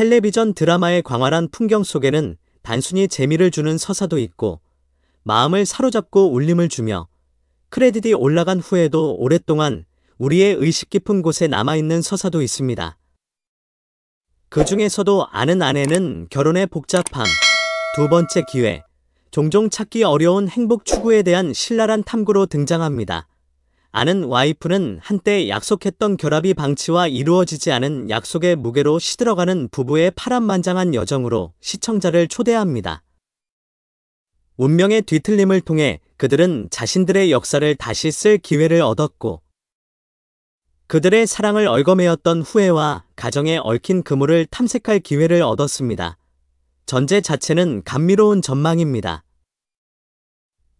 텔레비전 드라마의 광활한 풍경 속에는 단순히 재미를 주는 서사도 있고 마음을 사로잡고 울림을 주며 크레딧이 올라간 후에도 오랫동안 우리의 의식 깊은 곳에 남아있는 서사도 있습니다. 그 중에서도 아는 아내는 결혼의 복잡함, 두 번째 기회, 종종 찾기 어려운 행복 추구에 대한 신랄한 탐구로 등장합니다. 아는 와이프는 한때 약속했던 결합이 방치와 이루어지지 않은 약속의 무게로 시들어가는 부부의 파란만장한 여정으로 시청자를 초대합니다. 운명의 뒤틀림을 통해 그들은 자신들의 역사를 다시 쓸 기회를 얻었고 그들의 사랑을 얼거매었던 후회와 가정에 얽힌 그물을 탐색할 기회를 얻었습니다. 전제 자체는 감미로운 전망입니다.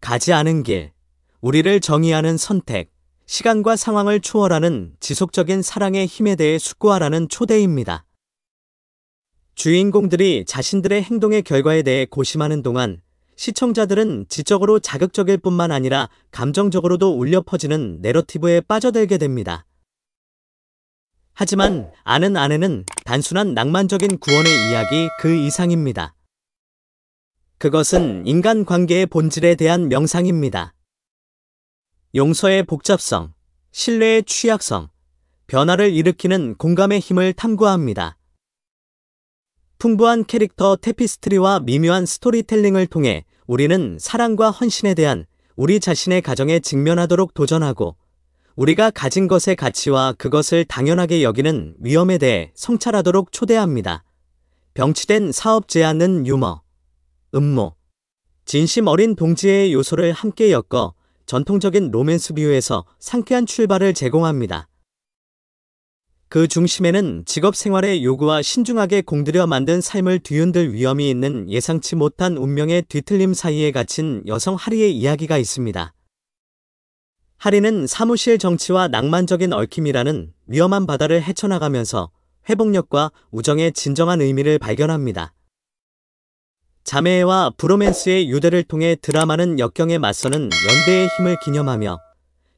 가지 않은 길, 우리를 정의하는 선택, 시간과 상황을 초월하는 지속적인 사랑의 힘에 대해 숙고하라는 초대입니다. 주인공들이 자신들의 행동의 결과에 대해 고심하는 동안 시청자들은 지적으로 자극적일 뿐만 아니라 감정적으로도 울려 퍼지는 내러티브에 빠져들게 됩니다. 하지만 아는 아내는 단순한 낭만적인 구원의 이야기 그 이상입니다. 그것은 인간관계의 본질에 대한 명상입니다. 용서의 복잡성, 신뢰의 취약성, 변화를 일으키는 공감의 힘을 탐구합니다. 풍부한 캐릭터 테피스트리와 미묘한 스토리텔링을 통해 우리는 사랑과 헌신에 대한 우리 자신의 가정에 직면하도록 도전하고 우리가 가진 것의 가치와 그것을 당연하게 여기는 위험에 대해 성찰하도록 초대합니다. 병치된 사업 제안은 유머, 음모, 진심 어린 동지의 요소를 함께 엮어 전통적인 로맨스 뷰에서 상쾌한 출발을 제공합니다. 그 중심에는 직업 생활의 요구와 신중하게 공들여 만든 삶을 뒤흔들 위험이 있는 예상치 못한 운명의 뒤틀림 사이에 갇힌 여성 하리의 이야기가 있습니다. 하리는 사무실 정치와 낭만적인 얽힘이라는 위험한 바다를 헤쳐나가면서 회복력과 우정의 진정한 의미를 발견합니다. 자매애와 브로맨스의 유대를 통해 드라마는 역경에 맞서는 연대의 힘을 기념하며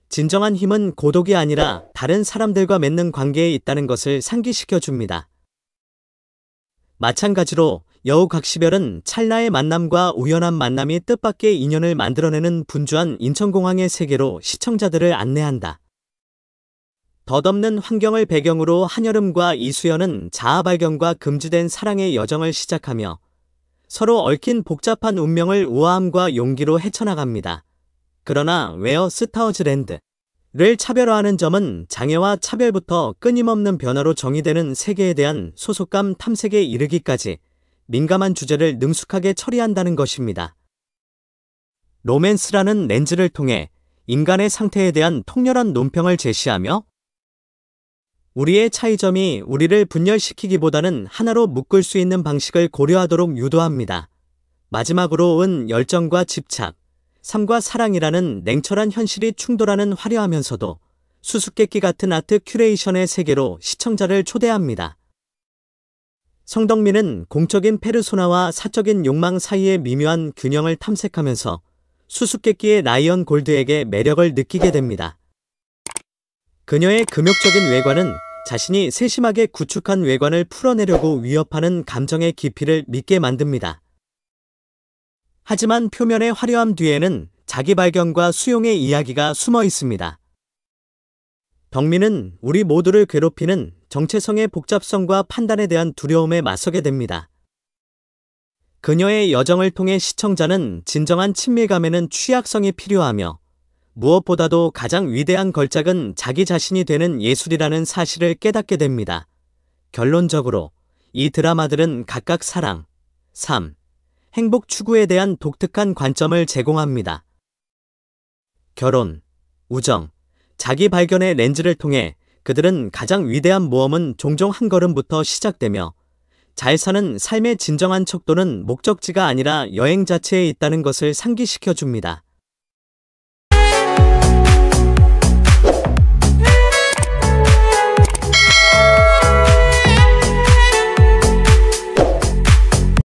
진정한 힘은 고독이 아니라 다른 사람들과 맺는 관계에 있다는 것을 상기시켜줍니다. 마찬가지로 여우 각시별은 찰나의 만남과 우연한 만남이 뜻밖의 인연을 만들어내는 분주한 인천공항의 세계로 시청자들을 안내한다. 덧없는 환경을 배경으로 한여름과 이수연은 자아발견과 금지된 사랑의 여정을 시작하며 서로 얽힌 복잡한 운명을 우아함과 용기로 헤쳐나갑니다. 그러나 웨어 스타워즈랜드 를 차별화하는 점은 장애와 차별부터 끊임없는 변화로 정의되는 세계에 대한 소속감 탐색에 이르기까지 민감한 주제를 능숙하게 처리한다는 것입니다. 로맨스라는 렌즈를 통해 인간의 상태에 대한 통렬한 논평을 제시하며 우리의 차이점이 우리를 분열시키기보다는 하나로 묶을 수 있는 방식을 고려하도록 유도합니다. 마지막으로 은 열정과 집착, 삶과 사랑이라는 냉철한 현실이 충돌하는 화려하면서도 수수께끼 같은 아트 큐레이션의 세계로 시청자를 초대합니다. 성덕민은 공적인 페르소나와 사적인 욕망 사이의 미묘한 균형을 탐색하면서 수수께끼의 라이언 골드에게 매력을 느끼게 됩니다. 그녀의 금욕적인 외관은 자신이 세심하게 구축한 외관을 풀어내려고 위협하는 감정의 깊이를 믿게 만듭니다. 하지만 표면의 화려함 뒤에는 자기 발견과 수용의 이야기가 숨어 있습니다. 병민은 우리 모두를 괴롭히는 정체성의 복잡성과 판단에 대한 두려움에 맞서게 됩니다. 그녀의 여정을 통해 시청자는 진정한 친밀감에는 취약성이 필요하며 무엇보다도 가장 위대한 걸작은 자기 자신이 되는 예술이라는 사실을 깨닫게 됩니다. 결론적으로 이 드라마들은 각각 사랑, 삶, 행복 추구에 대한 독특한 관점을 제공합니다. 결혼, 우정, 자기 발견의 렌즈를 통해 그들은 가장 위대한 모험은 종종 한 걸음부터 시작되며 잘 사는 삶의 진정한 척도는 목적지가 아니라 여행 자체에 있다는 것을 상기시켜 줍니다.